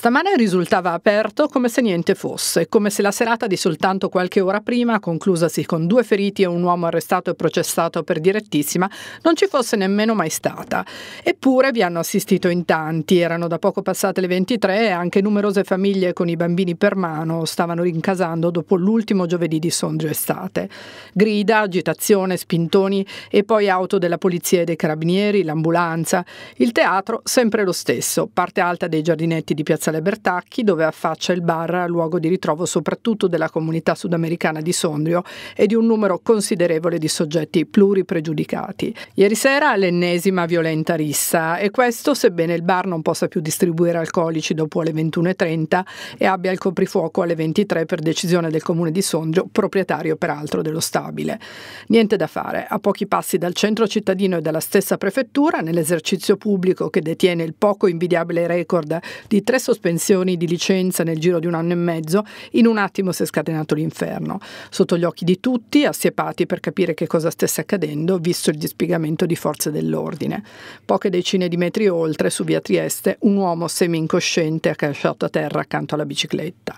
Stamane risultava aperto come se niente fosse, come se la serata di soltanto qualche ora prima, conclusasi con due feriti e un uomo arrestato e processato per direttissima, non ci fosse nemmeno mai stata. Eppure vi hanno assistito in tanti, erano da poco passate le 23 e anche numerose famiglie con i bambini per mano stavano rincasando dopo l'ultimo giovedì di sondrio estate. Grida, agitazione, spintoni e poi auto della polizia e dei carabinieri, l'ambulanza. Il teatro sempre lo stesso, parte alta dei giardinetti di Piazza Sale Bertacchi, dove affaccia il bar, luogo di ritrovo soprattutto della comunità sudamericana di Sondrio e di un numero considerevole di soggetti pluripregiudicati. Ieri sera l'ennesima violenta rissa e questo sebbene il bar non possa più distribuire alcolici dopo le 21.30 e abbia il coprifuoco alle 23 per decisione del comune di Sondrio, proprietario peraltro dello stabile. Niente da fare, a pochi passi dal centro cittadino e dalla stessa prefettura, nell'esercizio pubblico che detiene il poco invidiabile record di tre soggetti sospensioni di licenza nel giro di un anno e mezzo, in un attimo si è scatenato l'inferno. Sotto gli occhi di tutti, assiepati per capire che cosa stesse accadendo, visto il dispiegamento di forze dell'ordine. Poche decine di metri oltre, su via Trieste, un uomo semi-incosciente ha cacciato a terra accanto alla bicicletta.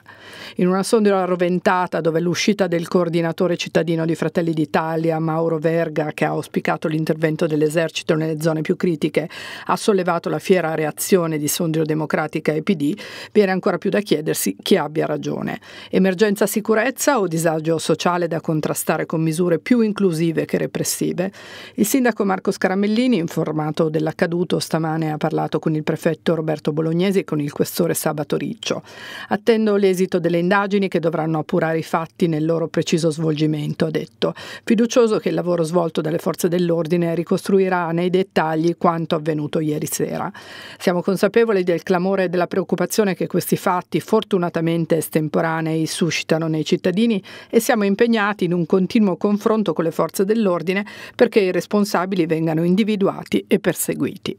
In una sonda roventata, dove l'uscita del coordinatore cittadino di Fratelli d'Italia, Mauro Verga, che ha auspicato l'intervento dell'esercito nelle zone più critiche, ha sollevato la fiera reazione di Sondrio Democratica e PD, PD, viene ancora più da chiedersi chi abbia ragione. Emergenza sicurezza o disagio sociale da contrastare con misure più inclusive che repressive? Il sindaco Marco Scaramellini, informato dell'accaduto stamane, ha parlato con il prefetto Roberto Bolognesi e con il questore Sabato Riccio. Attendo l'esito delle indagini che dovranno appurare i fatti nel loro preciso svolgimento, ha detto. Fiducioso che il lavoro svolto dalle forze dell'ordine ricostruirà nei dettagli quanto avvenuto ieri sera. Siamo consapevoli del clamore e della preoccupazione preoccupazione che questi fatti, fortunatamente estemporanei, suscitano nei cittadini e siamo impegnati in un continuo confronto con le forze dell'ordine perché i responsabili vengano individuati e perseguiti.